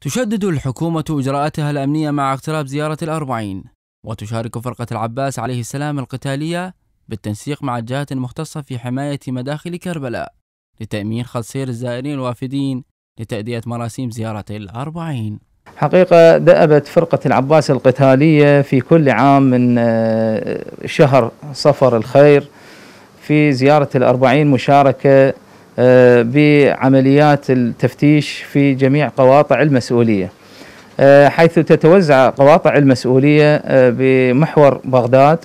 تشدد الحكومة إجراءاتها الأمنية مع اقتراب زيارة الأربعين وتشارك فرقة العباس عليه السلام القتالية بالتنسيق مع الجهات المختصة في حماية مداخل كربلاء لتأمين خط سير الزائرين الوافدين لتأدية مراسيم زيارة الأربعين حقيقة دأبت فرقة العباس القتالية في كل عام من آه، شهر صفر الخير في زيارة الأربعين مشاركة آه، بعمليات التفتيش في جميع قواطع المسؤوليه آه، حيث تتوزع قواطع المسؤوليه آه، بمحور بغداد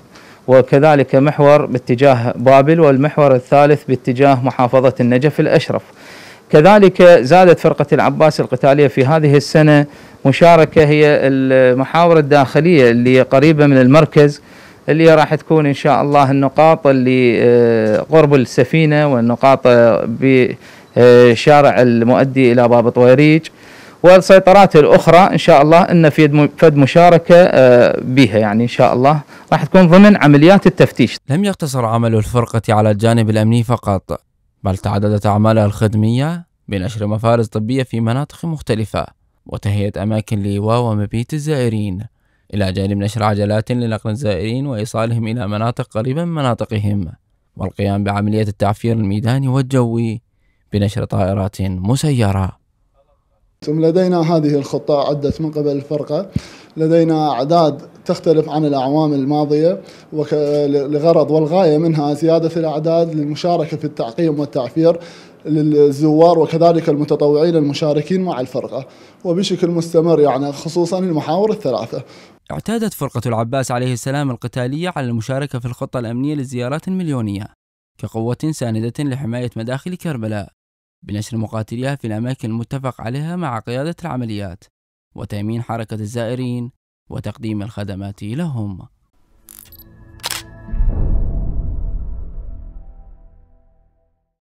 وكذلك محور باتجاه بابل والمحور الثالث باتجاه محافظه النجف الاشرف. كذلك زادت فرقه العباس القتاليه في هذه السنه مشاركه هي المحاور الداخليه اللي قريبه من المركز اللي راح تكون ان شاء الله النقاط اللي آه، قرب السفينه والنقاط آه، بشارع المؤدي الى باب طويريج والسيطرات الاخرى ان شاء الله ان في فد مشاركه آه، بها يعني ان شاء الله راح تكون ضمن عمليات التفتيش. لم يقتصر عمل الفرقه على الجانب الامني فقط بل تعددت اعمالها الخدميه بنشر مفارز طبيه في مناطق مختلفه وتهيئه اماكن لايواء ومبيت الزائرين إلى جانب نشر عجلات لنقل الزائرين وإيصالهم إلى مناطق قريبة من مناطقهم والقيام بعملية التعفير الميداني والجوي بنشر طائرات مسيرة لدينا هذه الخطة عدت من قبل الفرقة لدينا أعداد تختلف عن الأعوام الماضية لغرض والغاية منها زيادة الأعداد للمشاركة في التعقيم والتعفير للزوار وكذلك المتطوعين المشاركين مع الفرقة وبشكل مستمر يعني خصوصا المحاور الثلاثة اعتادت فرقة العباس عليه السلام القتالية على المشاركة في الخطة الأمنية للزيارات المليونية كقوة ساندة لحماية مداخل كربلاء بنشر مقاتليها في الأماكن المتفق عليها مع قيادة العمليات وتأمين حركة الزائرين وتقديم الخدمات لهم